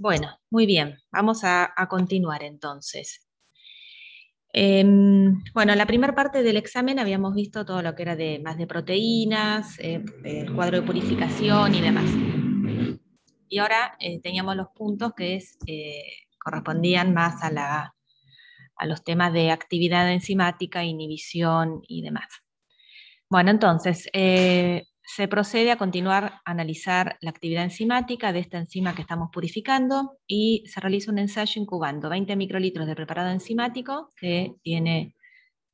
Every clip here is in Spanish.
Bueno, muy bien, vamos a, continuar entonces. Em, bueno, en la primera parte del examen habíamos visto todo lo que era de, más de proteínas, el eh, eh, cuadro de purificación y demás. Y ahora eh, teníamos los puntos que es, correspondían más a, los temas de actividad enzimática, inhibición y demás. Bueno, entonces, se procede a continuar a analizar la actividad enzimática de esta enzima que estamos purificando y se realiza un ensayo incubando 20 microlitros de preparado enzimático que tiene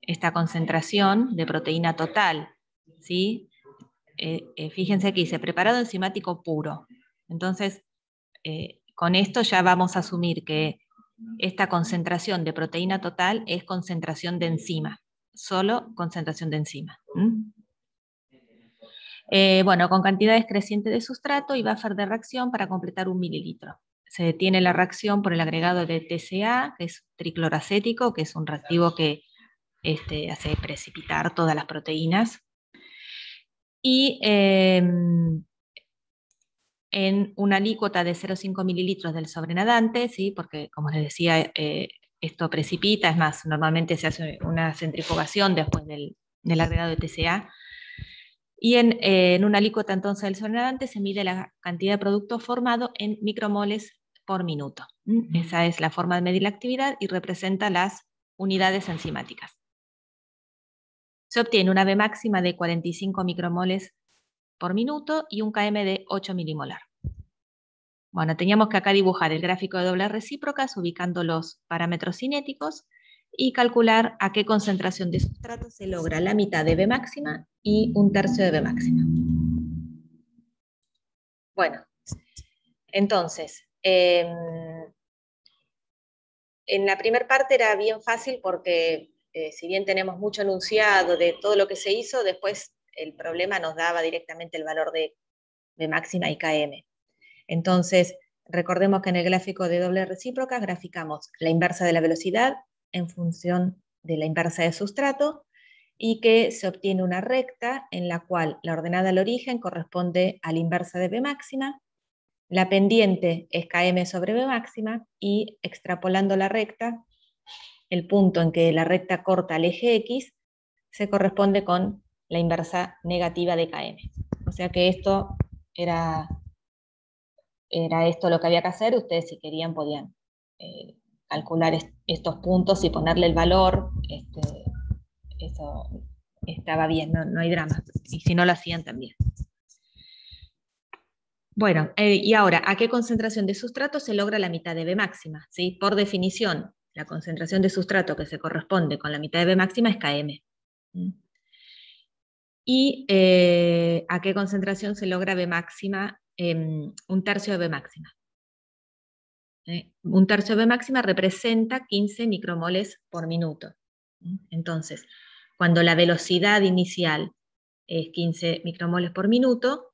esta concentración de proteína total. ¿sí? Eh, eh, fíjense que dice preparado enzimático puro. Entonces, eh, con esto ya vamos a asumir que esta concentración de proteína total es concentración de enzima, solo concentración de enzima. Eh, bueno, con cantidades crecientes de sustrato y va a buffer de reacción para completar un mililitro. Se detiene la reacción por el agregado de TCA, que es tricloracético, que es un reactivo que este, hace precipitar todas las proteínas. Y em, en una alícuota de 0,5 mililitros del sobrenadante, porque como les decía, eh, esto precipita, es más, normalmente se hace una centrifugación después del agregado de TCA, y eh, en, una alícuota entonces del sonorante se mide la cantidad de producto formado en micromoles por minuto. Esa es la forma de medir la actividad y representa las unidades enzimáticas. Se obtiene una B máxima de 45 micromoles por minuto y un KM de 8 milimolar. Bueno, teníamos que acá dibujar el gráfico de doble recíprocas ubicando los parámetros cinéticos y calcular a qué concentración de sustrato se logra la mitad de B máxima y un tercio de B máxima. Bueno, entonces, em, en la primera parte era bien fácil porque eh, si bien tenemos mucho anunciado de todo lo que se hizo, después el problema nos daba directamente el valor de, B máxima y KM. Entonces, recordemos que en el gráfico de doble recíproca graficamos la inversa de la velocidad, en función de la inversa de sustrato y que se obtiene una recta en la cual la ordenada al origen corresponde a la inversa de B máxima, la pendiente es Km sobre B máxima y extrapolando la recta, el punto en que la recta corta al eje X se corresponde con la inversa negativa de Km. O sea que esto era, era esto lo que había que hacer, ustedes si querían podían eh, calcular estos puntos y ponerle el valor, este, eso estaba bien, no, hay drama. Y si no lo hacían también. Bueno, eh, y ahora, ¿a qué concentración de sustrato se logra la mitad de B máxima? ¿Sí? Por definición, la concentración de sustrato que se corresponde con la mitad de B máxima es Km. ¿Mm? ¿Y eh, a qué concentración se logra B máxima, em, un tercio de B máxima? Eh, un tercio B máxima representa 15 micromoles por minuto. Entonces, cuando la velocidad inicial es 15 micromoles por minuto,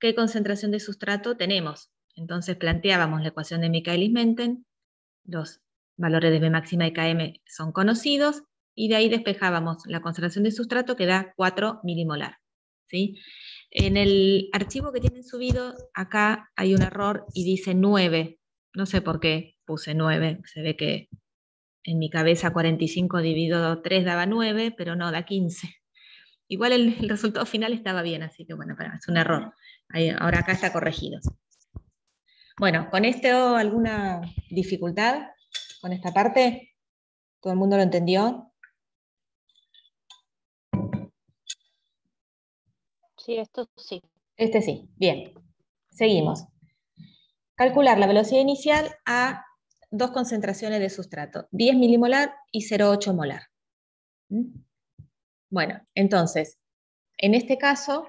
¿qué concentración de sustrato tenemos? Entonces planteábamos la ecuación de Michaelis-Menten, los valores de B máxima y Km son conocidos, y de ahí despejábamos la concentración de sustrato que da 4 milimolar. En el archivo que tienen subido, acá hay un error y dice 9 no sé por qué puse 9, se ve que en mi cabeza 45 dividido 3 daba 9, pero no, da 15. Igual el, resultado final estaba bien, así que bueno, para, es un error. ahora acá está corregido. Bueno, ¿con esto alguna dificultad? ¿Con esta parte? ¿Todo el mundo lo entendió? Sí, esto sí. Este sí, bien. Seguimos. Calcular la velocidad inicial a dos concentraciones de sustrato, 10 milimolar y 0,8 molar. ¿Mm? Bueno, entonces, en este caso,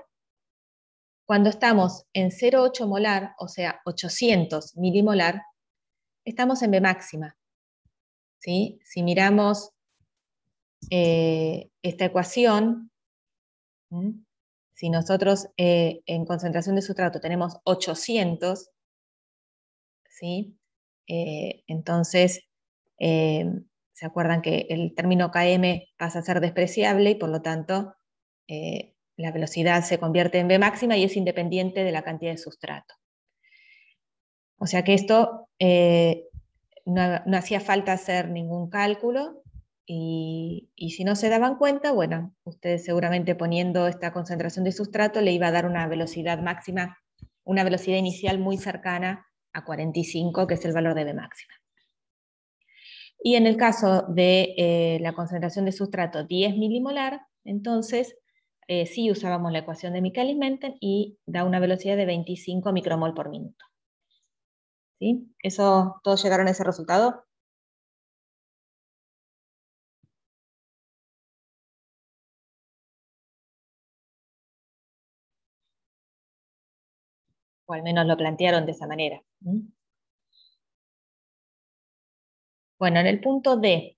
cuando estamos en 0,8 molar, o sea, 800 milimolar, estamos en B máxima. Si miramos eh, esta ecuación, si nosotros eh, en concentración de sustrato tenemos 800, ¿sí? Eh, entonces, eh, se acuerdan que el término KM pasa a ser despreciable y por lo tanto eh, la velocidad se convierte en V máxima y es independiente de la cantidad de sustrato. O sea que esto no, hacía falta hacer ningún cálculo, y, y, si no se daban cuenta, bueno, ustedes seguramente poniendo esta concentración de sustrato le iba a dar una velocidad máxima, una velocidad inicial muy cercana a 45, que es el valor de B máxima. Y en el caso de eh, la concentración de sustrato 10 milimolar, entonces eh, sí usábamos la ecuación de Michaelis-Menten y da una velocidad de 25 micromol por minuto. ¿Sí? Eso, ¿Todos llegaron a ese resultado? o al menos lo plantearon de esa manera. Bueno, en el punto D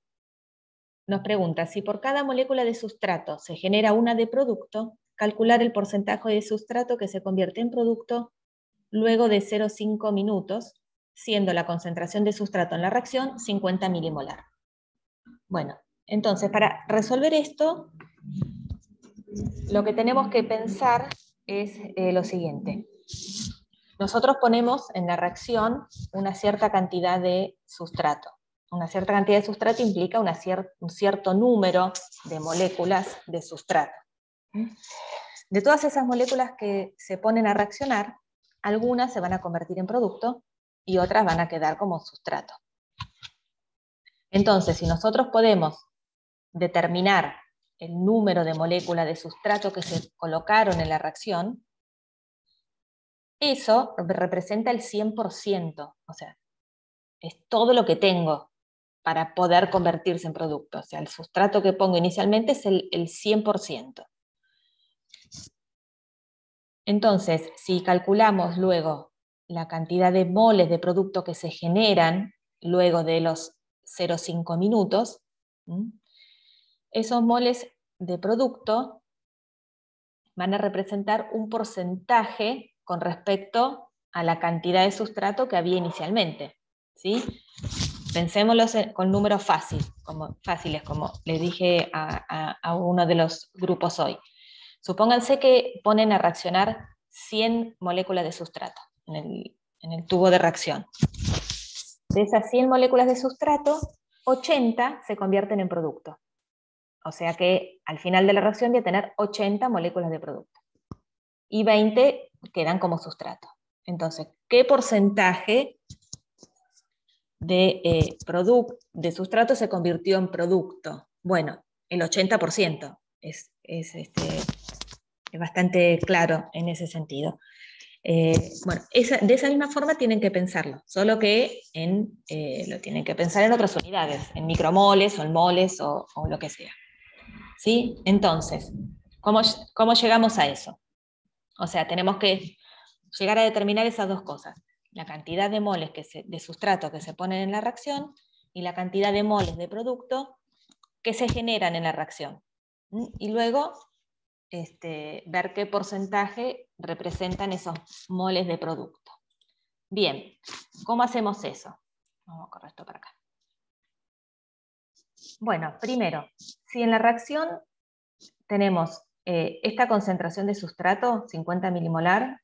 nos pregunta si por cada molécula de sustrato se genera una de producto, calcular el porcentaje de sustrato que se convierte en producto luego de 0,5 minutos, siendo la concentración de sustrato en la reacción 50 milimolar. Bueno, entonces para resolver esto, lo que tenemos que pensar es eh, lo siguiente. Nosotros ponemos en la reacción una cierta cantidad de sustrato. Una cierta cantidad de sustrato implica un cierto número de moléculas de sustrato. ¿Mm? De todas esas moléculas que se ponen a reaccionar, algunas se van a convertir en producto y otras van a quedar como sustrato. Entonces, si nosotros podemos determinar el número de moléculas de sustrato que se colocaron en la reacción, eso representa el 100%, o sea, es todo lo que tengo para poder convertirse en producto. O sea, el sustrato que pongo inicialmente es el, 100%. Entonces, si calculamos luego la cantidad de moles de producto que se generan luego de los 0,5 minutos, esos moles de producto van a representar un porcentaje con respecto a la cantidad de sustrato que había inicialmente. ¿sí? Pensémoslo con números como, fáciles, como le dije a, uno de los grupos hoy. Supónganse que ponen a reaccionar 100 moléculas de sustrato en el, en el tubo de reacción. De esas 100 moléculas de sustrato, 80 se convierten en producto. O sea que al final de la reacción voy a tener 80 moléculas de producto. Y 20 quedan como sustrato. Entonces, ¿qué porcentaje de, eh, de sustrato se convirtió en producto? Bueno, el 80% este, es, bastante claro en ese sentido. Eh, bueno, de esa misma forma tienen que pensarlo, solo que en, eh, lo tienen que pensar en otras unidades, en micromoles o en moles o, o lo que sea. ¿Sí? Entonces, ¿cómo llegamos a eso? O sea, tenemos que llegar a determinar esas dos cosas. La cantidad de moles de sustrato que se ponen en la reacción y la cantidad de moles de producto que se generan en la reacción. ¿Mm? Y luego este, ver qué porcentaje representan esos moles de producto. Bien, ¿cómo hacemos eso? Vamos a correr esto para acá. Bueno, primero, si en la reacción tenemos eh, esta concentración de sustrato, 50 milimolar,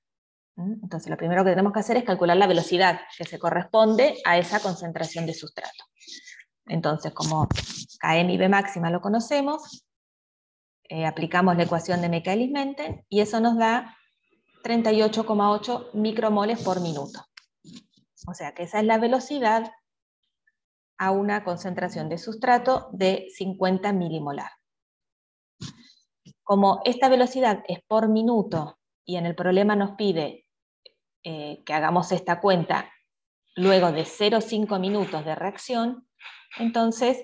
entonces lo primero que tenemos que hacer es calcular la velocidad que se corresponde a esa concentración de sustrato. Entonces, como Km y B máxima lo conocemos, eh, aplicamos la ecuación de Michaelis-Menten y eso nos da 38,8 micromoles por minuto. O sea que esa es la velocidad a una concentración de sustrato de 50 milimolar como esta velocidad es por minuto y en el problema nos pide eh, que hagamos esta cuenta luego de 0,5 minutos de reacción, entonces,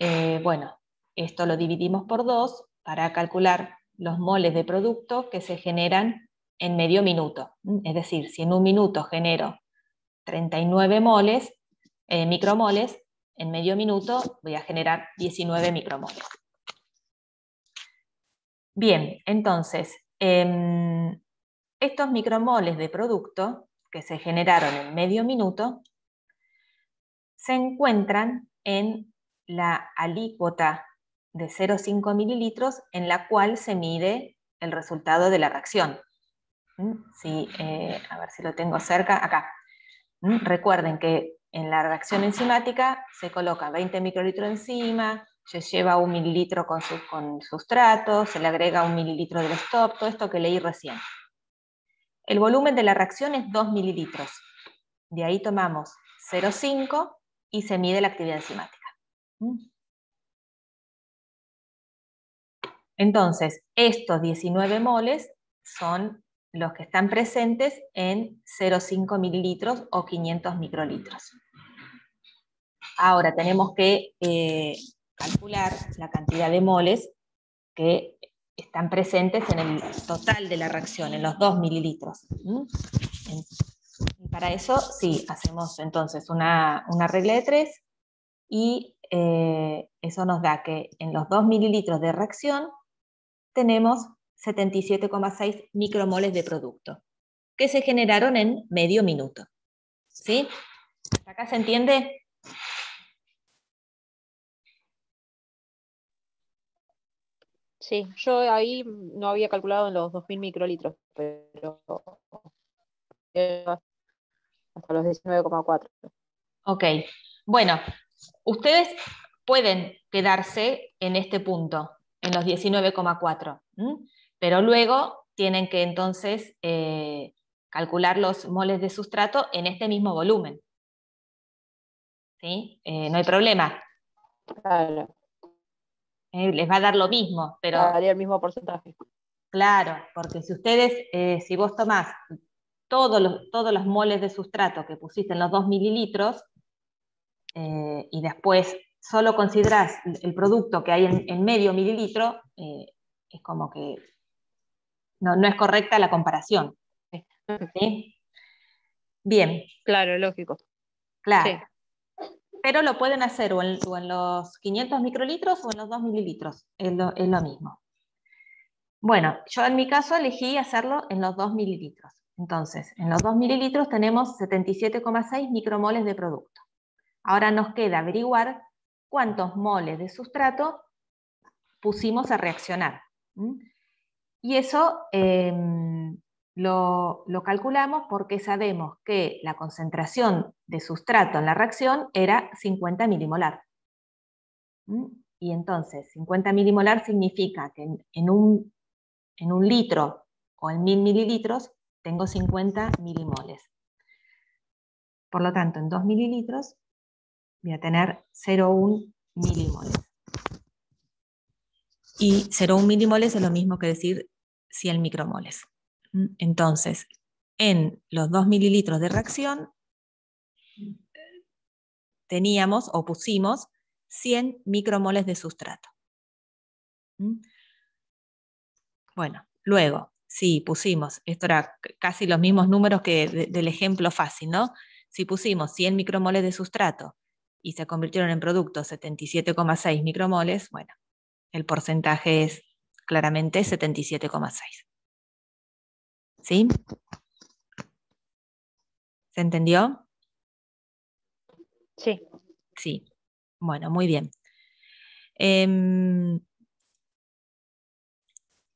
eh, bueno, esto lo dividimos por 2 para calcular los moles de producto que se generan en medio minuto. ¿Mm? Es decir, si en un minuto genero 39 moles, eh, micromoles, en medio minuto voy a generar 19 micromoles. Bien, entonces, em, estos micromoles de producto que se generaron en medio minuto se encuentran en la alícuota de 0,5 mililitros en la cual se mide el resultado de la reacción. ¿Mm? Sí, eh, a ver si lo tengo cerca, acá. ¿Mm? Recuerden que en la reacción enzimática se coloca 20 microlitros de enzima, se lleva un mililitro con, sustrato, se le agrega un mililitro de stop, todo esto que leí recién. El volumen de la reacción es 2 mililitros. De ahí tomamos 0,5 y se mide la actividad enzimática. ¿Mm? Entonces, estos 19 moles son los que están presentes en 0,5 mililitros o 500 microlitros. Ahora tenemos que eh, calcular la cantidad de moles que están presentes en el total de la reacción, en los 2 mililitros. Y para eso, sí, hacemos entonces una, regla de 3 y eh, eso nos da que en los 2 mililitros de reacción tenemos 77,6 micromoles de producto que se generaron en medio minuto. ¿Sí? acá se entiende? Sí, yo ahí no había calculado en los 2.000 microlitros, pero hasta los 19,4. Ok, bueno, ustedes pueden quedarse en este punto, en los 19,4, pero luego tienen que entonces eh, calcular los moles de sustrato en este mismo volumen. ¿Sí? Eh, no hay problema. Claro. Eh, les va a dar lo mismo, pero... Daría el mismo porcentaje. Claro, porque si ustedes, eh, si vos tomás todos los, todos los moles de sustrato que pusiste en los 2 mililitros eh, y después solo considerás el producto que hay en, medio mililitro, es como que no, es correcta la comparación. Bien. Claro, lógico. Claro. Sí. Pero lo pueden hacer o en, los 500 microlitros o en los 2 mililitros, es lo, mismo. Bueno, yo en mi caso elegí hacerlo en los 2 mililitros. Entonces, en los 2 mililitros tenemos 77,6 micromoles de producto. Ahora nos queda averiguar cuántos moles de sustrato pusimos a reaccionar. Y eso em, lo, calculamos porque sabemos que la concentración de sustrato en la reacción era 50 milimolar. ¿Mm? Y entonces, 50 milimolar significa que en, un, en litro o en 1000 mililitros tengo 50 milimoles. Por lo tanto, en 2 mililitros voy a tener 0,1 milimoles. Y 0,1 milimoles es lo mismo que decir 100 micromoles. Entonces, en los 2 mililitros de reacción teníamos o pusimos 100 micromoles de sustrato. Bueno, luego, si pusimos, esto era casi los mismos números que del ejemplo fácil, ¿no? Si pusimos 100 micromoles de sustrato y se convirtieron en producto 77,6 micromoles, bueno, el porcentaje es claramente 77,6. ¿Sí? ¿Se entendió? Sí. Sí. Bueno, muy bien. Em,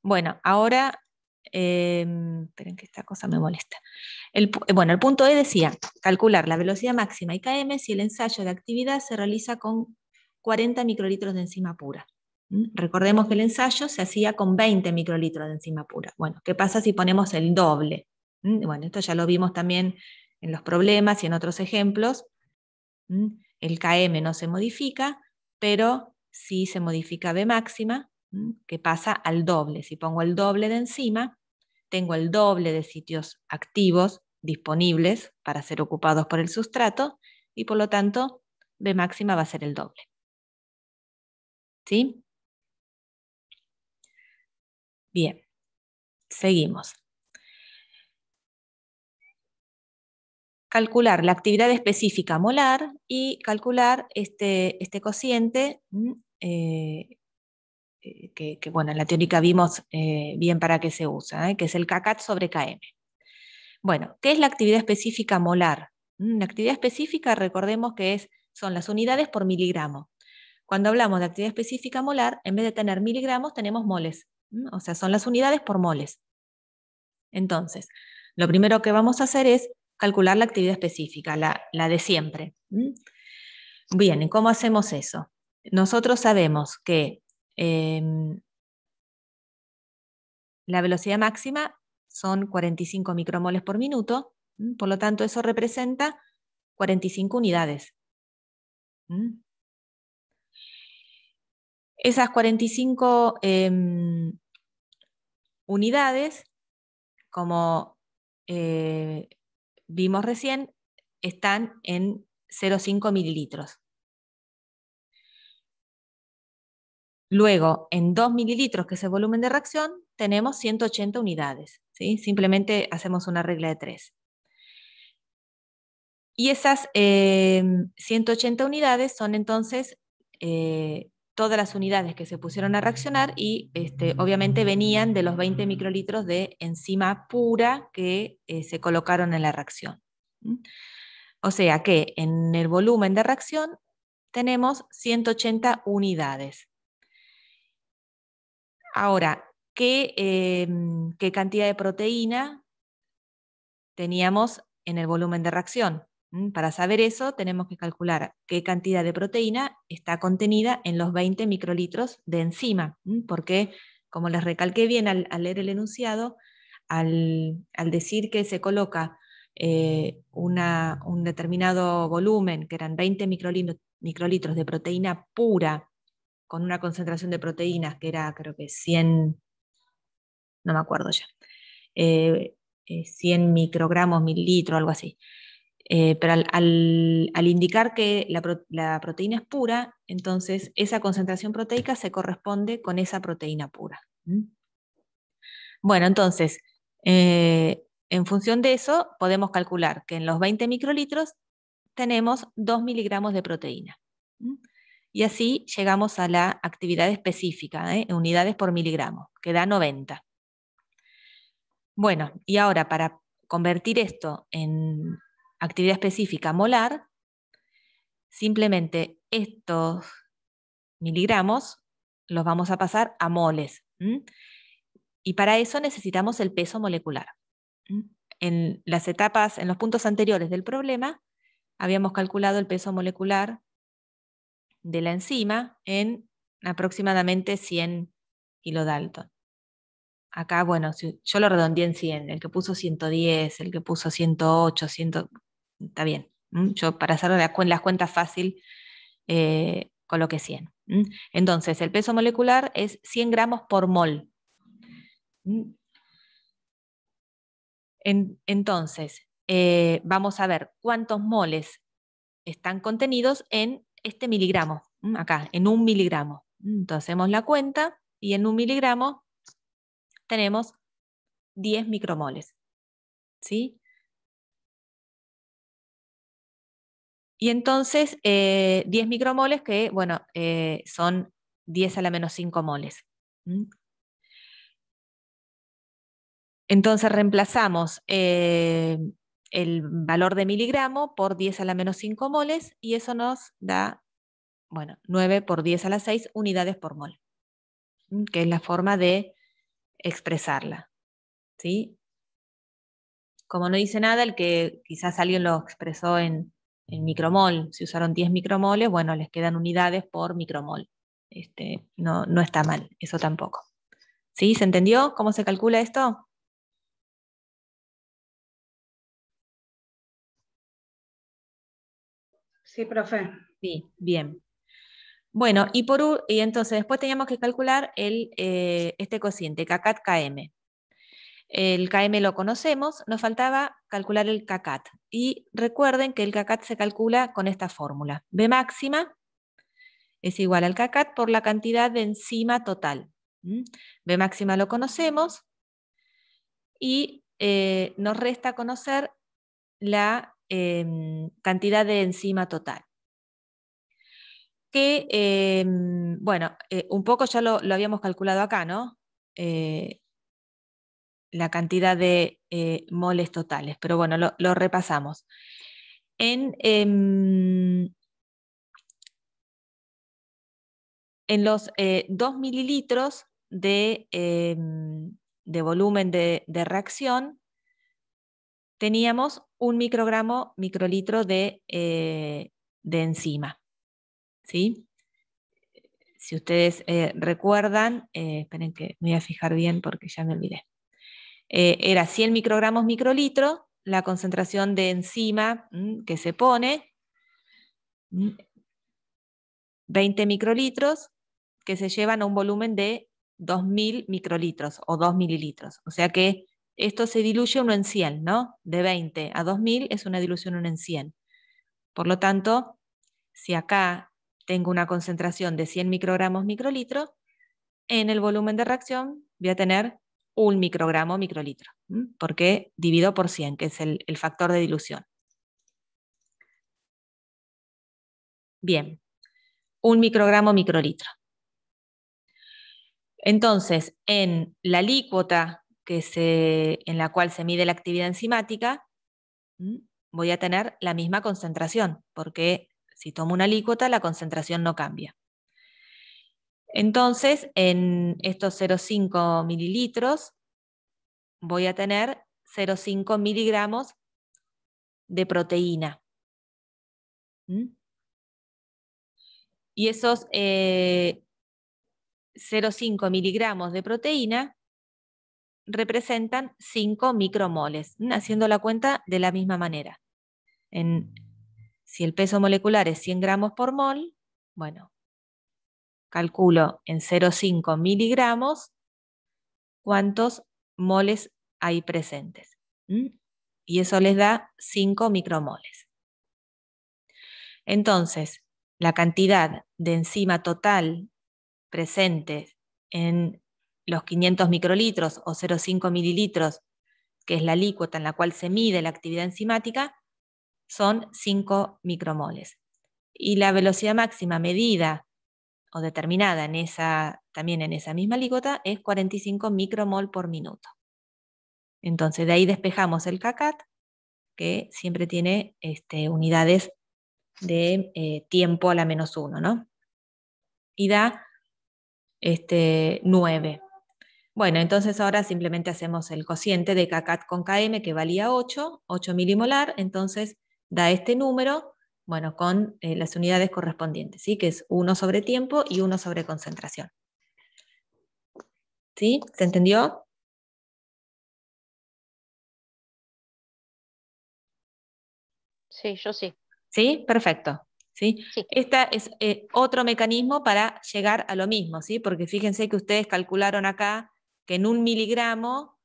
bueno, ahora, eh, esperen que esta cosa me molesta. El, eh, bueno, el punto E decía, calcular la velocidad máxima y KM si el ensayo de actividad se realiza con 40 microlitros de enzima pura. Recordemos que el ensayo se hacía con 20 microlitros de enzima pura. Bueno, ¿qué pasa si ponemos el doble? Bueno, esto ya lo vimos también en los problemas y en otros ejemplos. El KM no se modifica, pero sí se modifica B máxima, que pasa al doble. Si pongo el doble de enzima, tengo el doble de sitios activos disponibles para ser ocupados por el sustrato y por lo tanto B máxima va a ser el doble. ¿Sí? Bien, seguimos. Calcular la actividad específica molar y calcular este, este cociente mm, eh, que, bueno, en la teórica vimos eh, bien para qué se usa, ¿eh? que es el Kcat sobre KM. Bueno, ¿qué es la actividad específica molar? Mm, la actividad específica, recordemos que es, son las unidades por miligramo. Cuando hablamos de actividad específica molar, en vez de tener miligramos, tenemos moles o sea, son las unidades por moles. Entonces, lo primero que vamos a hacer es calcular la actividad específica, la, de siempre. Bien, cómo hacemos eso? Nosotros sabemos que em, la velocidad máxima son 45 micromoles por minuto, por lo tanto eso representa 45 unidades. Esas 45 eh, em, unidades, como eh, vimos recién, están en 0,5 mililitros. Luego, en 2 mililitros, que es el volumen de reacción, tenemos 180 unidades. ¿sí? Simplemente hacemos una regla de 3. Y esas 180 eh, unidades son entonces eh, todas las unidades que se pusieron a reaccionar y este, obviamente venían de los 20 microlitros de enzima pura que eh, se colocaron en la reacción. O sea que en el volumen de reacción tenemos 180 unidades. Ahora, em, ¿qué cantidad de proteína teníamos en el volumen de reacción? Mm, para saber eso tenemos que calcular qué cantidad de proteína está contenida en los 20 microlitros de enzima, mm, porque como les recalqué bien al, leer el enunciado, al, decir que se coloca eh, un determinado volumen, que eran 20 microlitros de proteína pura, con una concentración de proteínas que era creo que 100, no me acuerdo ya, 100 eh, eh, microgramos, mililitro, algo así. Eh, pero al, indicar que la, proteína es pura, entonces esa concentración proteica se corresponde con esa proteína pura. Bueno, entonces, eh, en función de eso, podemos calcular que en los 20 microlitros tenemos 2 miligramos de proteína. Y así llegamos a la actividad específica, ¿eh? en unidades por miligramo, que da 90. Bueno, y ahora para convertir esto en, actividad específica molar, simplemente estos miligramos los vamos a pasar a moles. Y para eso necesitamos el peso molecular. En las etapas, en los puntos anteriores del problema, habíamos calculado el peso molecular de la enzima en aproximadamente 100 kilodalton. Acá, bueno, yo lo redondeé en 100, el que puso 110, el que puso 108, 100, está bien. Yo para hacer las cuentas fácil, eh, coloqué 100. Entonces, el peso molecular es 100 gramos por mol. entonces, eh, vamos a ver cuántos moles están contenidos en este miligramo, acá, en un miligramo. Entonces, hacemos la cuenta y en un miligramo tenemos 10 micromoles. ¿Sí? Y entonces, 10 eh, micromoles, que bueno, eh, son 10 a la menos 5 moles. Entonces reemplazamos eh, el valor de miligramo por 10 a la menos 5 moles y eso nos da, bueno, 9 por 10 a la 6 unidades por mol, que es la forma de expresarla. Como no dice nada, el que quizás alguien lo expresó en, en micromol. Si usaron 10 micromoles, bueno, les quedan unidades por micromol. Este, no, está mal, eso tampoco. ¿Sí? ¿Se entendió cómo se calcula esto? Sí, profe. Sí, bien. Bueno, y, por, y entonces después teníamos que calcular el, eh, este cociente, kcat km El KM lo conocemos, nos faltaba calcular el CACAT y recuerden que el CACAT se calcula con esta fórmula. B máxima es igual al CACAT por la cantidad de enzima total. B máxima lo conocemos y eh, nos resta conocer la em, cantidad de enzima total. Que, em, bueno, eh, un poco ya lo, lo, habíamos calculado acá, ¿no? Eh, la cantidad de eh, moles totales, pero bueno, lo, repasamos. En, em, en los 2 eh, mililitros de, em, volumen de, reacción teníamos un microgramo microlitro de, eh, enzima. ¿sí? Si ustedes recuerdan, esperen que me voy a fijar bien porque ya me olvidé. Eh, era 100 microgramos microlitro, la concentración de enzima mm, que se pone, 20 mm, microlitros que se llevan a un volumen de 2.000 microlitros o 2 mililitros. O sea que esto se diluye uno en 100, ¿no? De 20 a 2.000 es una dilución uno en 100. Por lo tanto, si acá tengo una concentración de 100 microgramos microlitro, en el volumen de reacción voy a tener un microgramo microlitro, porque divido por 100, que es el, factor de dilución. Bien, un microgramo microlitro. Entonces, en la alícuota que se, en la cual se mide la actividad enzimática, voy a tener la misma concentración, porque si tomo una alícuota, la concentración no cambia. Entonces, en estos 0,5 mililitros voy a tener 0,5 miligramos de proteína. ¿Mm? Y esos 0,5 eh, miligramos de proteína representan 5 micromoles, haciendo la cuenta de la misma manera. si el peso molecular es 100 gramos por mol, bueno, calculo en 0,5 miligramos cuántos moles hay presentes. ¿Mm? Y eso les da 5 micromoles. Entonces, la cantidad de enzima total presente en los 500 microlitros o 0,5 mililitros, que es la alícuota en la cual se mide la actividad enzimática, son 5 micromoles. Y la velocidad máxima medida o determinada en esa, también en esa misma ligota es 45 micromol por minuto. Entonces de ahí despejamos el cacat, que siempre tiene este, unidades de eh, tiempo a la menos 1, ¿no? Y da este, 9. Bueno, entonces ahora simplemente hacemos el cociente de cacat con km que valía 8, 8 milimolar, entonces da este número bueno, con eh, las unidades correspondientes, ¿sí? que es uno sobre tiempo y uno sobre concentración. ¿Sí? ¿Se entendió? Sí, yo sí. ¿Sí? Perfecto. ¿Sí? Este es eh, otro mecanismo para llegar a lo mismo, ¿sí? porque fíjense que ustedes calcularon acá que en un miligramo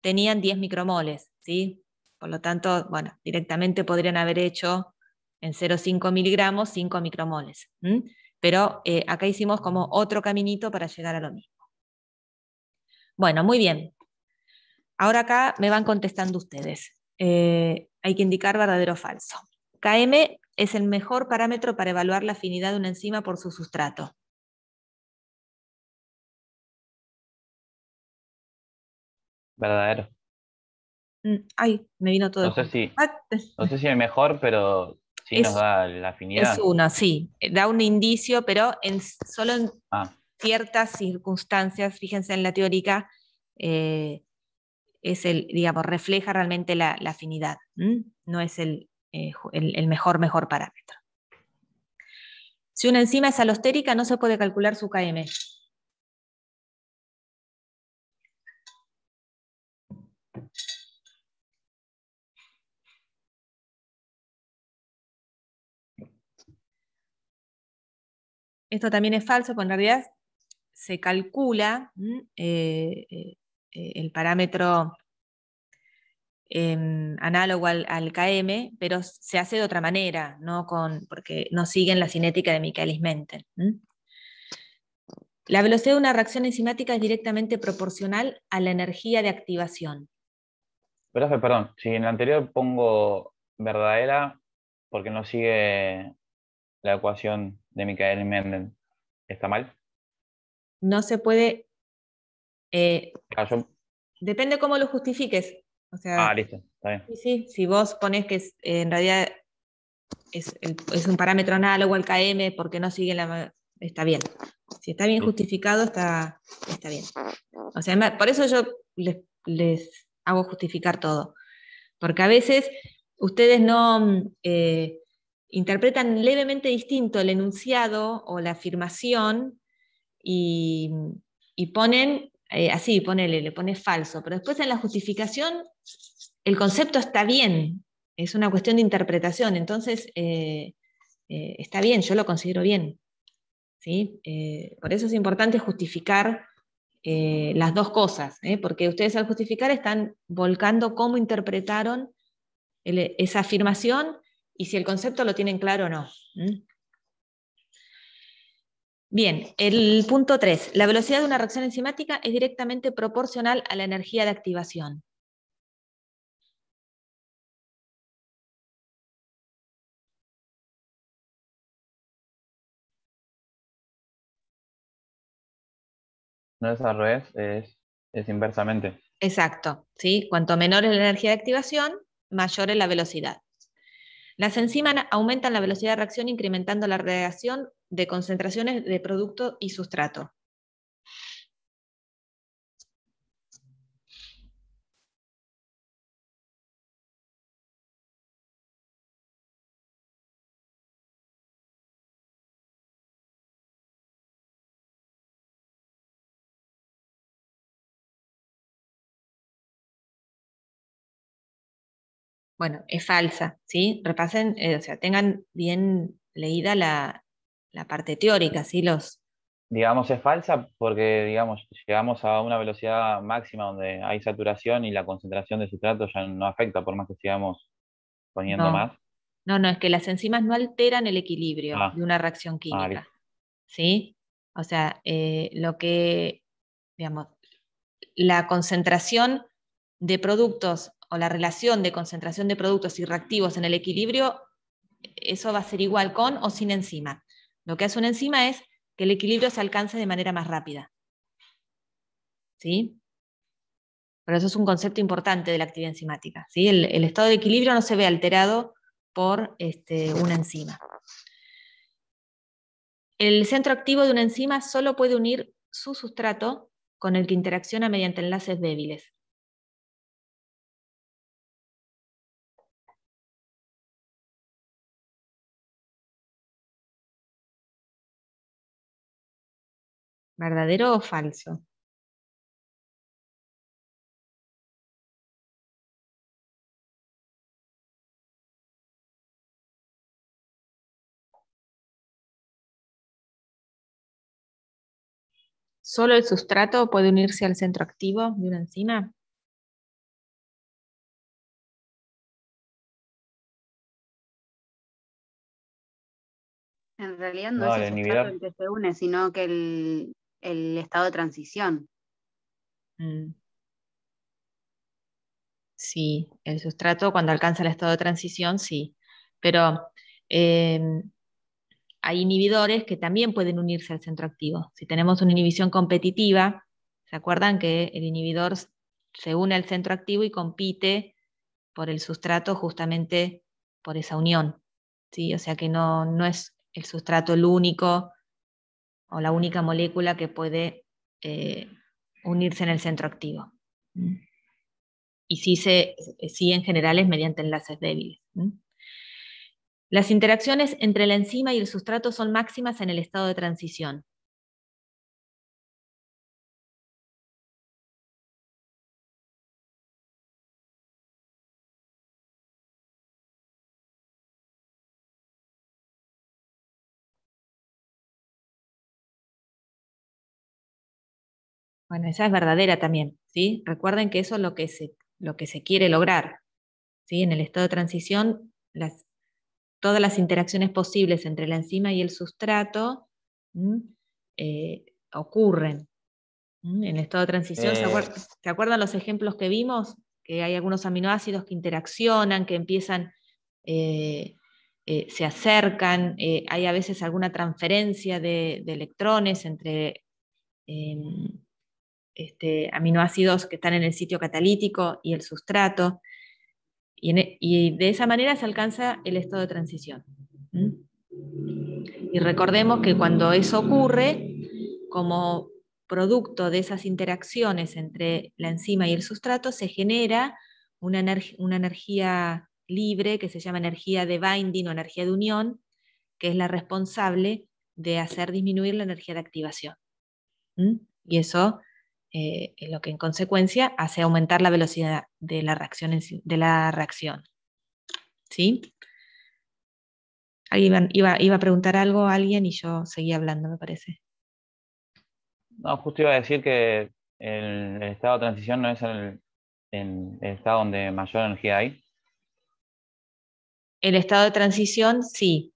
tenían 10 micromoles. ¿sí? Por lo tanto, bueno, directamente podrían haber hecho en 0,5 miligramos, 5 micromoles. Pero eh, acá hicimos como otro caminito para llegar a lo mismo. Bueno, muy bien. Ahora acá me van contestando ustedes. Eh, hay que indicar verdadero o falso. KM es el mejor parámetro para evaluar la afinidad de una enzima por su sustrato. Verdadero. Mm, ay, me vino todo. Ah, no sé, si, no mejor, pero es, la afinidad. Es una, sí. Da un indicio, pero en, solo en ah. ciertas circunstancias, fíjense en la teórica, eh, es el, digamos, refleja realmente la, afinidad. No es eh, el, mejor, mejor parámetro. Si una enzima es alostérica, no se puede calcular su KM. esto también es falso, porque en realidad se calcula eh, eh, eh, el parámetro em, análogo al, KM, pero se hace de otra manera, Con, porque no siguen la cinética de Michaelis-Menten. La velocidad de una reacción enzimática es directamente proporcional a la energía de activación. Pero, perdón, si en la anterior pongo verdadera, porque no sigue la ecuación de Micael Menden está mal? No se puede. Eh, ah, depende cómo lo justifiques. sea, ah, listo, está bien. Sí, sí, si vos pones que en realidad es, un parámetro análogo al KM porque no sigue la. Está bien. Si está bien justificado, está, está bien. O sea, por eso yo les, hago justificar todo. Porque a veces ustedes no. Mm, eh, interpretan levemente distinto el enunciado o la afirmación y, ponen, eh, así, ponele, le pone falso, pero después en la justificación el concepto está bien, es una cuestión de interpretación, entonces eh, eh, está bien, yo lo considero bien. ¿sí? por eso es importante justificar las dos cosas, porque ustedes al justificar están volcando cómo interpretaron esa afirmación y si el concepto lo tienen claro o no. ¿Mm? Bien, el punto 3. La velocidad de una reacción enzimática es directamente proporcional a la energía de activación. No es al revés, es, es inversamente. Exacto, ¿sí? Cuanto menor es la energía de activación, mayor es la velocidad. Las enzimas aumentan la velocidad de reacción incrementando la reacción de concentraciones de producto y sustrato. bueno, es falsa, ¿sí? Repasen, eh, o sea, tengan bien leída la, parte teórica, ¿sí? Los... Digamos, es falsa porque, digamos, llegamos a una velocidad máxima donde hay saturación y la concentración de sustrato ya no afecta, por más que sigamos poniendo más. No, no, es que las enzimas no alteran el equilibrio ah. de una reacción química, ah, ¿sí? O sea, eh, lo que, digamos, la concentración de productos o la relación de concentración de productos y reactivos en el equilibrio, eso va a ser igual con o sin enzima. Lo que hace una enzima es que el equilibrio se alcance de manera más rápida. ¿Sí? Pero eso es un concepto importante de la actividad enzimática. ¿sí? El, estado de equilibrio no se ve alterado por este, una enzima. El centro activo de una enzima solo puede unir su sustrato con el que interacciona mediante enlaces débiles. ¿Verdadero o falso? ¿Solo el sustrato puede unirse al centro activo de una enzima? En realidad no, es el sustrato el que se une, sino que el, el estado de transición. Mm. Sí, el sustrato cuando alcanza el estado de transición, sí. Pero em, hay inhibidores que también pueden unirse al centro activo. Si tenemos una inhibición competitiva, ¿se acuerdan que el inhibidor se une al centro activo y compite por el sustrato justamente por esa unión? ¿sí? O sea que no, no es el sustrato el único o la única molécula que puede eh, unirse en el centro activo. Y se, sí en general es mediante enlaces débiles. Las interacciones entre la enzima y el sustrato son máximas en el estado de transición. Bueno, esa es verdadera también, ¿sí? Recuerden que eso es lo que se, lo que se quiere lograr, ¿sí? En el estado de transición, todas las interacciones posibles entre la enzima y el sustrato eh, ocurren. En el estado de transición, eh. ¿se, acuerdan, los ejemplos que vimos? Que hay algunos aminoácidos que interaccionan, que empiezan... Eh, se acercan, hay a veces alguna transferencia de, de electrones entre em, este, aminoácidos que están en el sitio catalítico y el sustrato, y, e, de esa manera se alcanza el estado de transición. Y recordemos que cuando eso ocurre, como producto de esas interacciones entre la enzima y el sustrato, se genera una, energía libre que se llama energía de binding o energía de unión, que es la responsable de hacer disminuir la energía de activación. Y eso eh, lo que en consecuencia hace aumentar la velocidad de la reacción. de la reacción. ¿Sí? Iba, iba, a preguntar algo a alguien y yo seguía hablando, me parece. No, justo iba a decir que el, estado de transición no es el, estado donde mayor energía hay. El estado de transición, sí.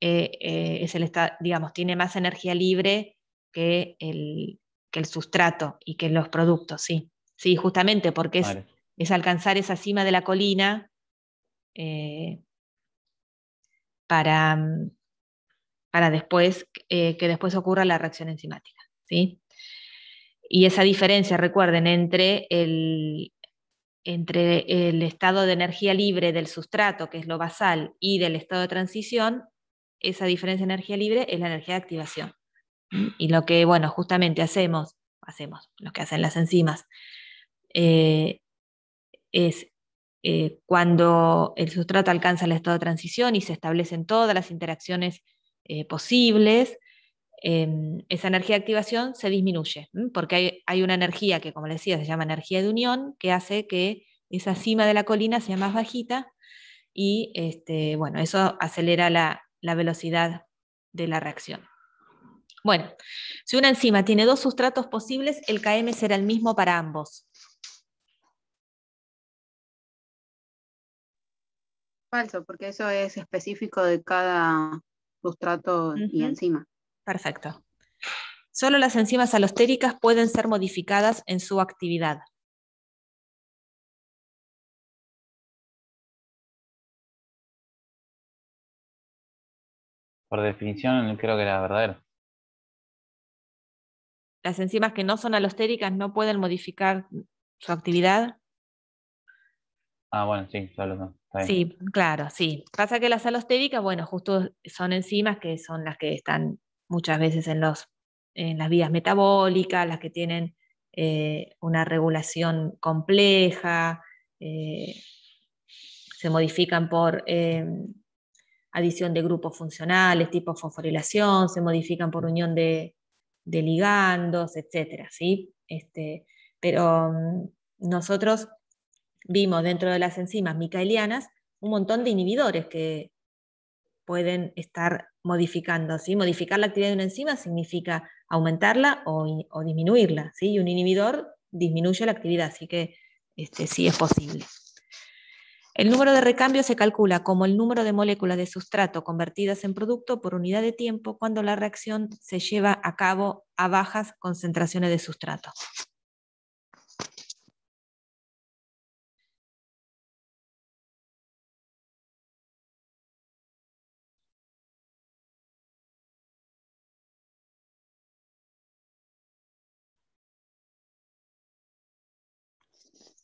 Eh, eh, es el estado, digamos, tiene más energía libre que el, el sustrato y que los productos, sí. Sí, justamente porque es, alcanzar esa cima de la colina eh, para, mm, para después eh, que después ocurra la reacción enzimática. ¿sí? Y esa diferencia, recuerden, entre el, entre el estado de energía libre del sustrato, que es lo basal, y del estado de transición, esa diferencia de energía libre es la energía de activación. Y lo que, bueno, justamente hacemos, hacemos, lo que hacen las enzimas, eh, es eh, cuando el sustrato alcanza el estado de transición y se establecen todas las interacciones eh, posibles, em, esa energía de activación se disminuye, porque hay, una energía que, como decía, se llama energía de unión, que hace que esa cima de la colina sea más bajita y este, bueno, eso acelera la velocidad de la reacción. Bueno, si una enzima tiene dos sustratos posibles, el KM será el mismo para ambos. Falso, porque eso es específico de cada sustrato y enzima. Perfecto. Solo las enzimas alostéricas pueden ser modificadas en su actividad. Por definición, creo que era verdadero las enzimas que no son alostéricas no pueden modificar su actividad? Ah, bueno, sí, claro. No, sí, claro, sí. Pasa que las alostéricas, bueno, justo son enzimas que son las que están muchas veces en, los, en las vías metabólicas, las que tienen eh, una regulación compleja, eh, se modifican por em, adición de grupos funcionales, tipo fosforilación, se modifican por unión de de ligandos, etcétera, ¿sí? Este, pero mm, nosotros vimos dentro de las enzimas micaelianas un montón de inhibidores que pueden estar modificando. ¿sí? Modificar la actividad de una enzima significa aumentarla o, disminuirla, ¿sí? y un inhibidor disminuye la actividad, así que este, sí es posible. El número de recambio se calcula como el número de moléculas de sustrato convertidas en producto por unidad de tiempo cuando la reacción se lleva a cabo a bajas concentraciones de sustrato.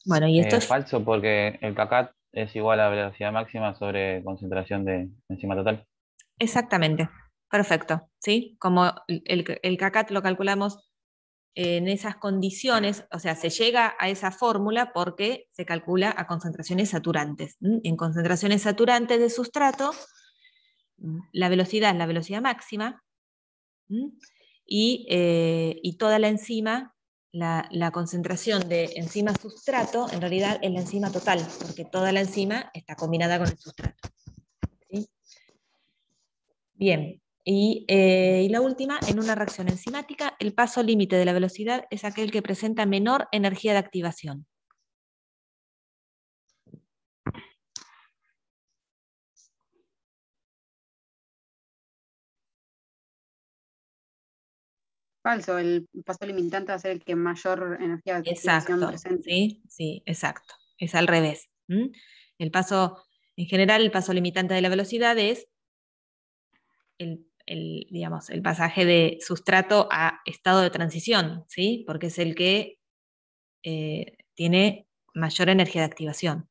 Bueno, y esto eh, es falso porque el cacat es igual a velocidad máxima sobre concentración de enzima total. Exactamente, perfecto. ¿sí? Como el, el CACAT lo calculamos en esas condiciones, o sea, se llega a esa fórmula porque se calcula a concentraciones saturantes. En concentraciones saturantes de sustrato, la velocidad es la velocidad máxima y, eh, y toda la enzima la, concentración de enzima sustrato en realidad es la enzima total, porque toda la enzima está combinada con el sustrato. Bien, eh, y, la última, en una reacción enzimática, el paso límite de la velocidad es aquel que presenta menor energía de activación. falso. El paso limitante va a ser el que mayor energía de exacto, presente. Sí, sí, exacto. Es al revés. El paso, en general, el paso limitante de la velocidad es el, pasaje de sustrato a estado de transición, ¿sí? porque es el que eh, tiene mayor energía de activación.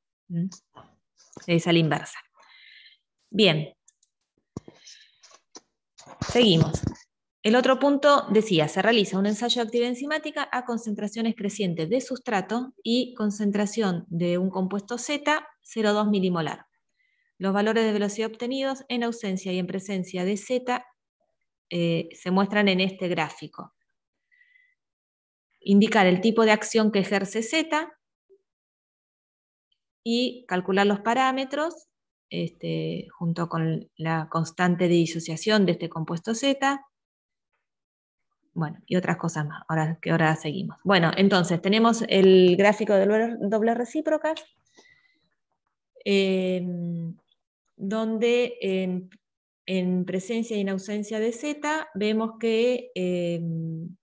Es a la inversa. Bien. Seguimos. El otro punto decía, se realiza un ensayo de actividad enzimática a concentraciones crecientes de sustrato y concentración de un compuesto Z 0,2 milimolar. Los valores de velocidad obtenidos en ausencia y en presencia de Z eh, se muestran en este gráfico. Indicar el tipo de acción que ejerce Z y calcular los parámetros este, junto con la constante de disociación de este compuesto Z, bueno, y otras cosas más, ahora que ahora seguimos. Bueno, entonces tenemos el gráfico de doble, recíprocas, em, donde en, presencia y en ausencia de Z vemos que em,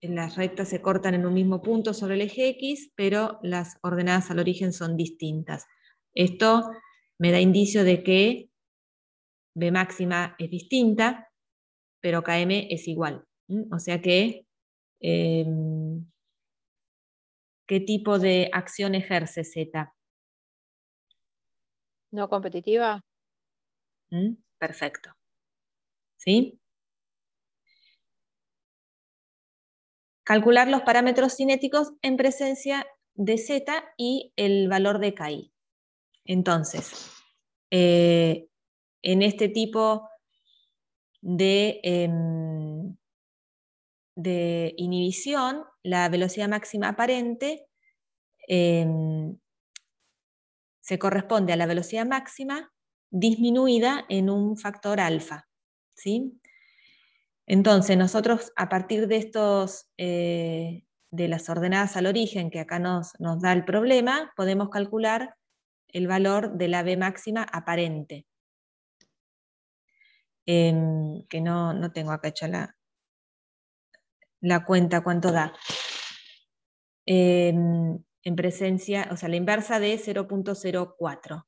las rectas se cortan en un mismo punto sobre el eje X, pero las ordenadas al origen son distintas. Esto me da indicio de que B máxima es distinta, pero KM es igual. O sea que, em, ¿qué tipo de acción ejerce Z? No competitiva. Mm, perfecto. ¿Sí? Calcular los parámetros cinéticos en presencia de Z y el valor de KI. Entonces, eh, en este tipo de em, de inhibición, la velocidad máxima aparente em, se corresponde a la velocidad máxima disminuida en un factor alfa. ¿sí? Entonces, nosotros a partir de estos, eh, de las ordenadas al origen que acá nos, nos da el problema, podemos calcular el valor de la B máxima aparente. Em, que no, no, tengo acá hecha la, la cuenta, cuánto da. Em, en presencia, o sea, la inversa de 0.04.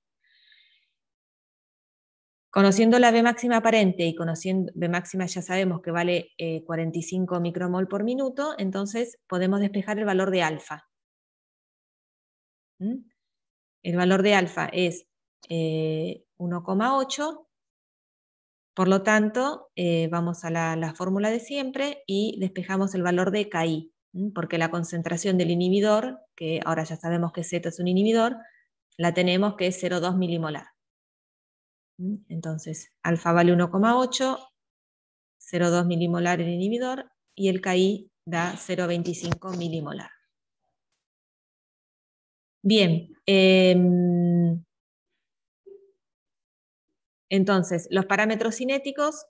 Conociendo la B máxima aparente y conociendo B máxima ya sabemos que vale 45 eh, micromol por minuto, entonces podemos despejar el valor de alfa. ¿Mm? El valor de alfa es 1,8 eh, por lo tanto, eh, vamos a la, fórmula de siempre y despejamos el valor de KI, porque la concentración del inhibidor, que ahora ya sabemos que Z es un inhibidor, la tenemos que es 0,2 milimolar. Entonces, alfa vale 1,8, 0,2 milimolar el inhibidor y el KI da 0,25 milimolar. Bien, em, entonces, los parámetros cinéticos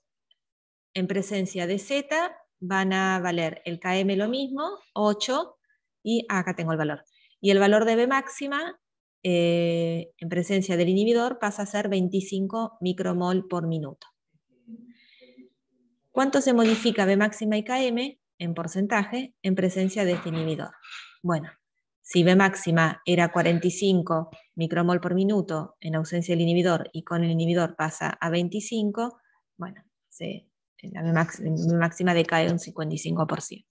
en presencia de Z van a valer el KM lo mismo, 8, y acá tengo el valor. Y el valor de B máxima eh, en presencia del inhibidor pasa a ser 25 micromol por minuto. ¿Cuánto se modifica B máxima y KM en porcentaje en presencia de este inhibidor? Bueno, si B máxima era 45 micromol por minuto en ausencia del inhibidor y con el inhibidor pasa a 25, bueno, la B máxima decae un 55%.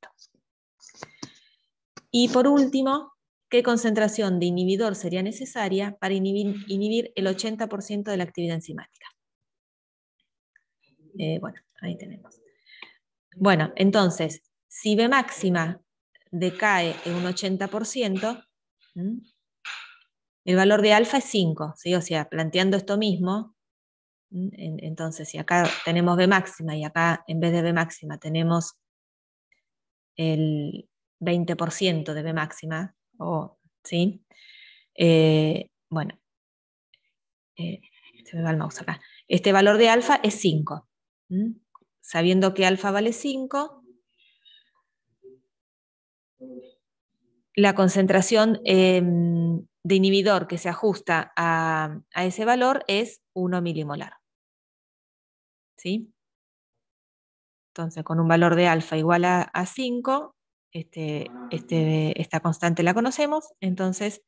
Y por último, ¿qué concentración de inhibidor sería necesaria para inhibir, el 80% de la actividad enzimática? Eh, bueno, ahí tenemos. Bueno, entonces, si B máxima decae en un 80%, el valor de alfa es 5, o sea, planteando esto mismo, entonces si acá tenemos B máxima y acá en vez de B máxima tenemos el 20% de B máxima, eh, bueno, eh, se me va el mouse acá. Este valor de alfa es 5. Sabiendo que alfa vale 5, la concentración em, de inhibidor que se ajusta a, ese valor es 1 milimolar. ¿Sí? Entonces, con un valor de alfa igual a, 5, este, este, esta constante la conocemos, entonces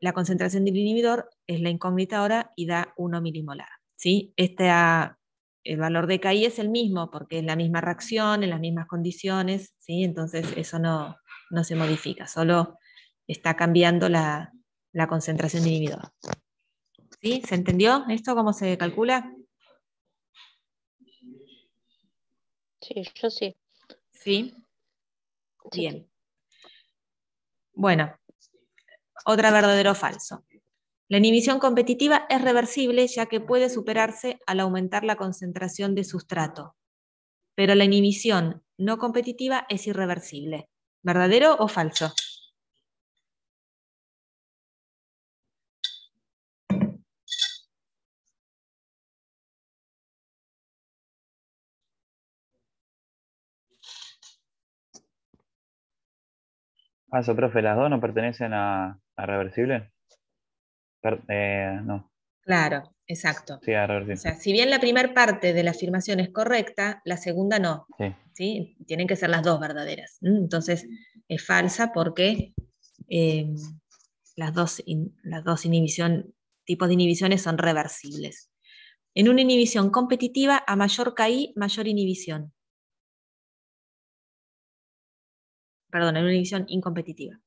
la concentración del inhibidor es la incógnita ahora y da 1 milimolar. ¿sí? Esta, el valor de KI es el mismo, porque es la misma reacción, en las mismas condiciones, ¿sí? entonces eso no, no se modifica, solo está cambiando la, concentración de inhibidor. ¿Se entendió esto? ¿Cómo se calcula? Sí, yo sí. ¿Sí? Bien. Bueno, otra verdadero o falso. La inhibición competitiva es reversible ya que puede superarse al aumentar la concentración de sustrato, pero la inhibición no competitiva es irreversible. ¿Verdadero o falso? Ah, profe, ¿las dos no pertenecen a reversible? Eh, claro, exacto. si bien la primera parte de la afirmación es correcta, la segunda no. Sí. Tienen que ser las dos verdaderas. Entonces, es falsa porque eh, las dos, las dos inhibición, tipos de inhibiciones son reversibles. En una inhibición competitiva, a mayor KI, mayor inhibición. Perdón, en una inhibición incompetitiva.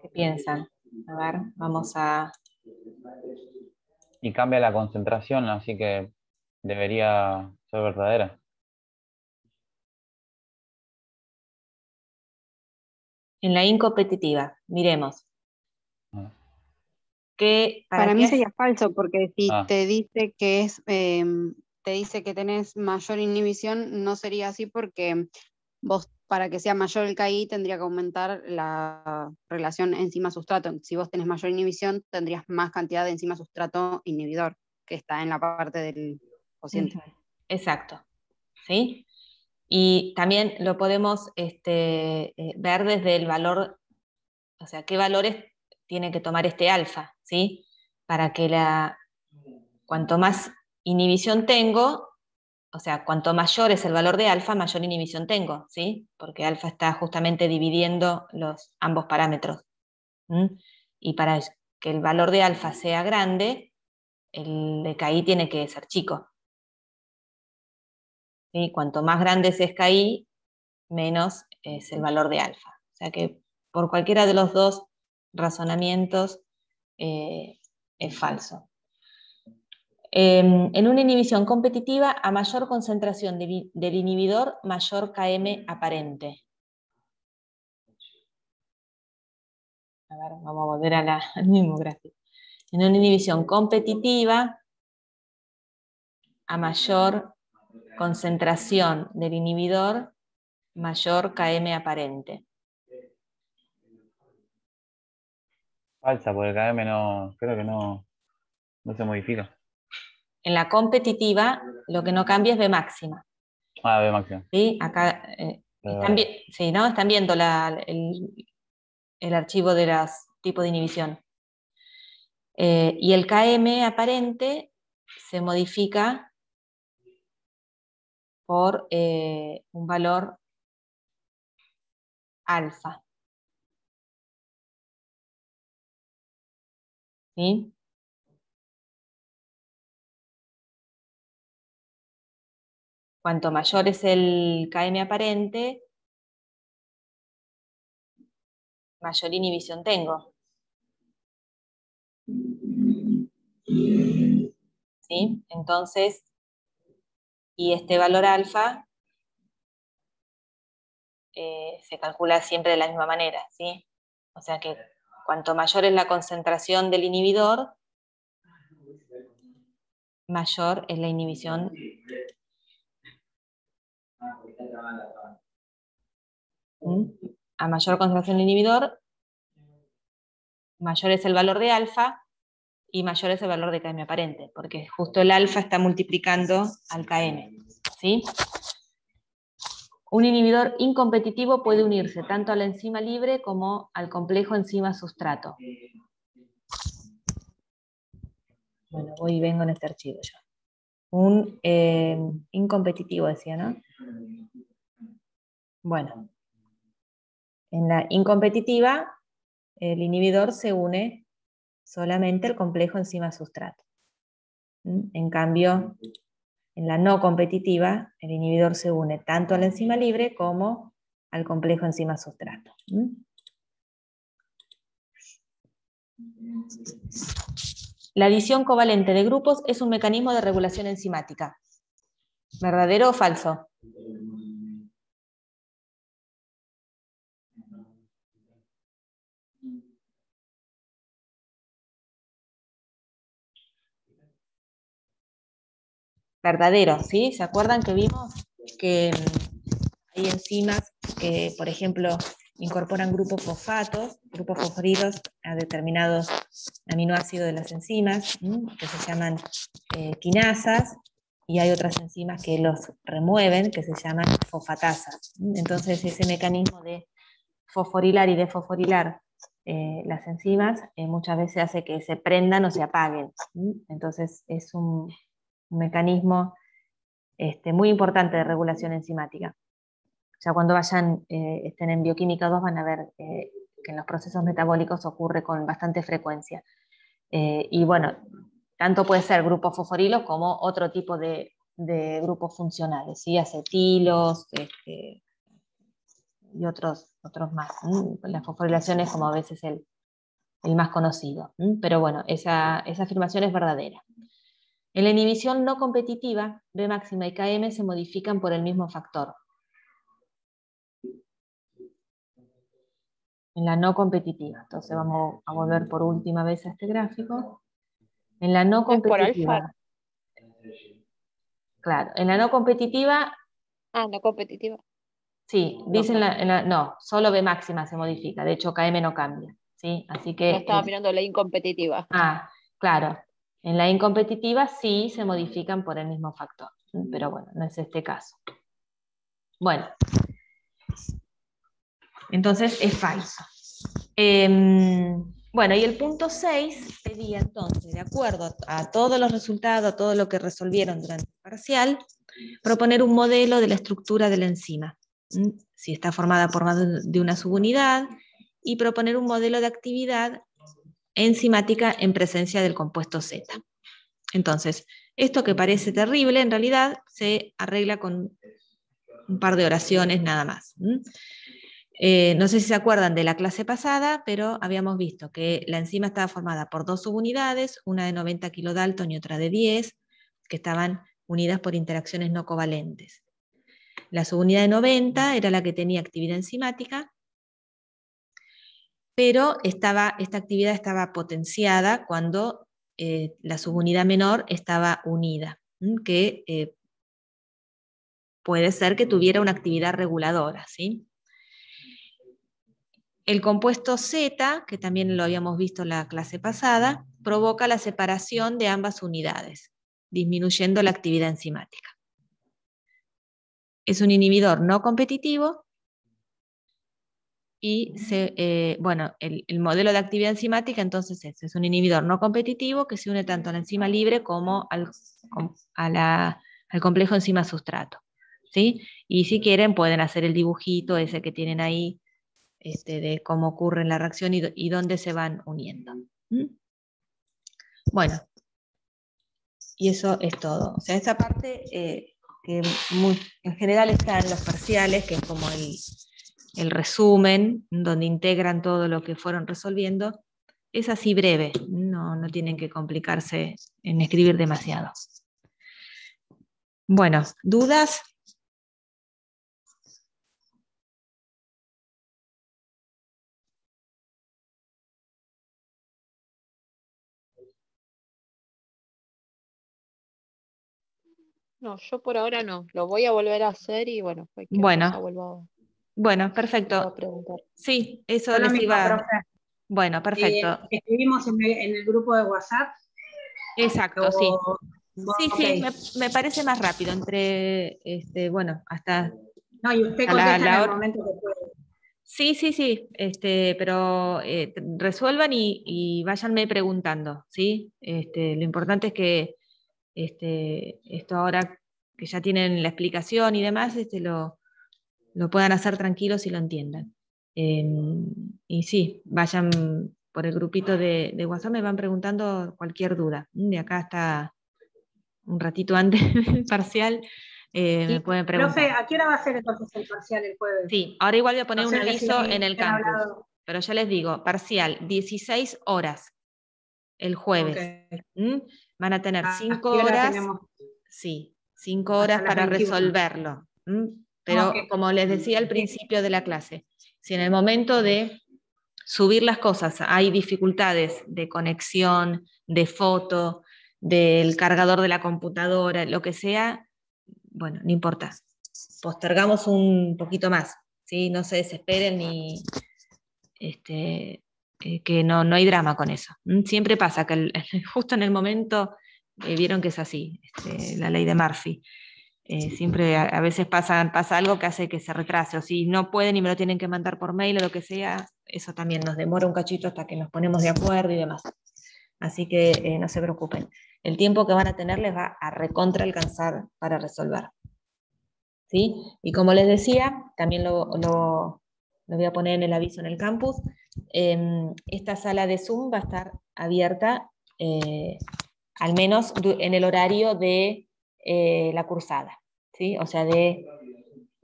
¿Qué piensan? A ver, vamos a... Y cambia la concentración, así que debería ser verdadera. En la incompetitiva, miremos. Ah. Para, mí sería falso, porque si ah. te dice que es... Em, te dice que tenés mayor inhibición, no sería así porque vos para que sea mayor el KI tendría que aumentar la relación enzima-sustrato. Si vos tenés mayor inhibición, tendrías más cantidad de enzima-sustrato inhibidor que está en la parte del cociente. Exacto. ¿Sí? Y también lo podemos este, eh, ver desde el valor, o sea, qué valores tiene que tomar este alfa. Para que cuanto más inhibición tengo, o sea, cuanto mayor es el valor de alfa, mayor inhibición tengo, ¿sí? Porque alfa está justamente dividiendo los, ambos parámetros. Y para que el valor de alfa sea grande, el de KI tiene que ser chico. ¿Sí? Cuanto más grande es KI, menos es el valor de alfa. O sea que por cualquiera de los dos razonamientos eh, es falso. Em, en una inhibición competitiva, a mayor concentración del inhibidor, mayor KM aparente. A ver, vamos a volver al mismo gráfico. En una inhibición competitiva, a mayor concentración del inhibidor, mayor KM aparente. Falsa, porque el KM no, creo que no, no se modifica. En la competitiva, lo que no cambia es B máxima. Ah, B máxima. Sí, acá eh, están, sí, ¿no? están viendo el, archivo de los tipos de inhibición. Eh, y el KM aparente se modifica por eh, un valor alfa. ¿sí? Cuanto mayor es el KM aparente, mayor inhibición tengo. ¿Sí? Entonces, y este valor alfa eh, se calcula siempre de la misma manera, ¿sí? O sea que cuanto mayor es la concentración del inhibidor, mayor es la inhibición. ¿Mm? A mayor concentración del inhibidor, mayor es el valor de alfa y mayor es el valor de KM aparente, porque justo el alfa está multiplicando al KM. ¿sí? Un inhibidor incompetitivo puede unirse tanto a la enzima libre como al complejo enzima-sustrato. Bueno, voy y vengo en este archivo yo. Un eh, incompetitivo decía, ¿no? Bueno, en la incompetitiva, el inhibidor se une solamente al complejo enzima-sustrato. En cambio, en la no competitiva, el inhibidor se une tanto a la enzima libre como al complejo enzima sustrato. La adición covalente de grupos es un mecanismo de regulación enzimática. ¿Verdadero o falso? Verdadero, ¿sí? ¿Se acuerdan que vimos que mm, hay enzimas que, por ejemplo, incorporan grupos fosfatos, grupos fosforidos a determinados aminoácidos de las enzimas, que se llaman eh, quinasas, y hay otras enzimas que los remueven, que se llaman fosfatasas. Entonces, ese mecanismo de fosforilar y de fosforilar eh, las enzimas eh, muchas veces hace que se prendan o se apaguen. Entonces, es un un mecanismo este, muy importante de regulación enzimática. Ya cuando vayan, eh, estén en bioquímica 2, van a ver eh, que en los procesos metabólicos ocurre con bastante frecuencia. Eh, y bueno, tanto puede ser grupo fosforilos como otro tipo de, grupos funcionales, acetilos este, y otros, otros más. La fosforilación es como a veces el, el más conocido, pero bueno, esa afirmación es verdadera. En la inhibición no competitiva, B máxima y KM se modifican por el mismo factor. En la no competitiva. Entonces vamos a volver por última vez a este gráfico. En la no competitiva. Claro, en la no competitiva. Ah, no competitiva. Sí, dicen no, solo B máxima se modifica, de hecho KM no cambia. ¿sí? Así que, estaba mirando la incompetitiva. Ah, claro. En la incompetitiva sí se modifican por el mismo factor, pero bueno, no es este caso. Bueno, entonces es falso. Em, bueno, y el punto 6 pedía entonces, de acuerdo a todos los resultados, a todo lo que resolvieron durante el parcial, proponer un modelo de la estructura de la enzima, si está formada por más de una subunidad, y proponer un modelo de actividad enzimática en presencia del compuesto Z. Entonces, esto que parece terrible, en realidad se arregla con un par de oraciones nada más. Eh, no sé si se acuerdan de la clase pasada, pero habíamos visto que la enzima estaba formada por dos subunidades, una de 90 kilodalton y otra de 10, que estaban unidas por interacciones no covalentes. La subunidad de 90 era la que tenía actividad enzimática pero estaba, esta actividad estaba potenciada cuando eh, la subunidad menor estaba unida, que eh, puede ser que tuviera una actividad reguladora. ¿sí? El compuesto Z, que también lo habíamos visto en la clase pasada, provoca la separación de ambas unidades, disminuyendo la actividad enzimática. Es un inhibidor no competitivo y eh, bueno, el, modelo de actividad enzimática entonces es, un inhibidor no competitivo que se une tanto a la enzima libre como al, complejo enzima sustrato. ¿sí? Y si quieren pueden hacer el dibujito ese que tienen ahí este, de cómo ocurre la reacción y, dónde se van uniendo. Bueno, y eso es todo. O sea, esta parte eh, que en general están los parciales, que es como el, el resumen, donde integran todo lo que fueron resolviendo, es así breve, no, no tienen que complicarse en escribir demasiado. Bueno, ¿dudas? No, yo por ahora no. Lo voy a volver a hacer y bueno, que bueno. Vuelvo bueno, perfecto. Sí, eso les iba. Bueno, eh, perfecto. escribimos en el, grupo de WhatsApp. Exacto, sí. sí, sí, me, parece más rápido entre, este, bueno, hasta... No, y usted contesta la, momento Sí, sí, sí, este, pero eh, resuelvan y, y, váyanme preguntando, ¿sí? Este, lo importante es que este, esto ahora que ya tienen la explicación y demás, este, lo, lo puedan hacer tranquilos y lo entiendan. Em, y sí, vayan por el grupito de, WhatsApp, me van preguntando cualquier duda. Mm, de acá hasta un ratito antes parcial. Eh, me pueden preguntar. Profe, ¿a qué hora va a ser entonces el parcial el jueves? Sí, ahora igual voy a poner un aviso en el campus. Pero ya les digo, parcial, 16 horas el jueves. Mm, van a tener 5 ah, horas. Sí, 5 horas para resolverlo. Mm, Ah, Pero como les decía al principio de la clase, si en el momento de subir las cosas hay dificultades de conexión, de foto, del cargador de la computadora, lo que sea, bueno, no importa. Postergamos un poquito más, ¿sí? No se desesperen ni este, eh, que no, hay drama con eso. Mm, siempre pasa que justo en el momento eh, vieron que es así, este, la ley de Murphy. Eh, siempre a, veces pasa, pasa algo que hace que se retrase, o si no pueden y me lo tienen que mandar por mail o lo que sea, eso también nos demora un cachito hasta que nos ponemos de acuerdo y demás. Así que eh, no se preocupen. El tiempo que van a tener les va a recontra alcanzar para resolver. ¿Sí? Y como les decía, también lo, voy a poner en el aviso en el campus, em, esta sala de Zoom va a estar abierta eh, al menos en el horario de eh, la cursada, ¿sí? O sea, de,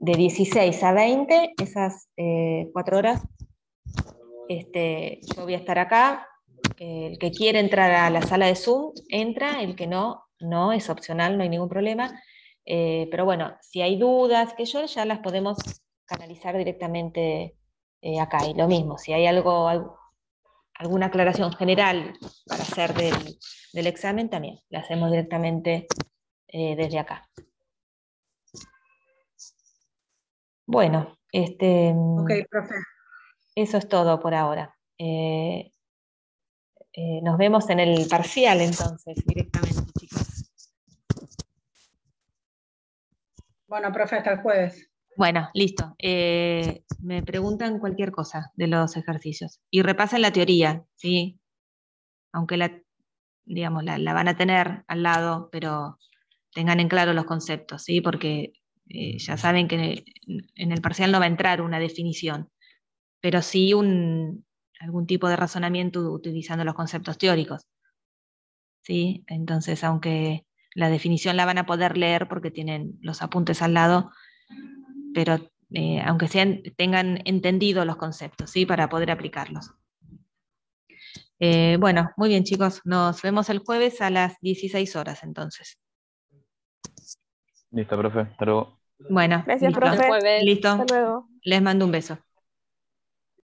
16 a 20, esas eh, cuatro horas, este, yo voy a estar acá. El que quiere entrar a la sala de Zoom, entra, el que no, no, es opcional, no hay ningún problema. Eh, pero bueno, si hay dudas, que yo ya las podemos canalizar directamente acá. Y lo mismo, si hay algo, alguna aclaración general para hacer del, del, examen, también la hacemos directamente eh, desde acá. Bueno, este, mm, eso es todo por ahora. Eh, eh, nos vemos en el parcial entonces, directamente, Bueno, profe, hasta el jueves. Bueno, listo. me preguntan cualquier cosa de los ejercicios. Y repasan la teoría, ¿sí? Aunque la, digamos, la van a tener al lado, pero tengan en claro los conceptos, ¿sí? porque eh, ya mm. saben que en el parcial no va a entrar una definición, pero sí un, algún tipo de razonamiento utilizando los conceptos teóricos. ¿sí? Entonces, aunque la definición la van a poder leer porque tienen los apuntes al lado, pero eh, aunque sean, tengan entendido los conceptos, ¿sí? Para poder aplicarlos. Eh, bueno, muy bien chicos, nos vemos el jueves a las 16 horas entonces. Listo, profe. Hasta luego. Bueno, gracias, profe. Listo. Hasta luego. Les mando un beso.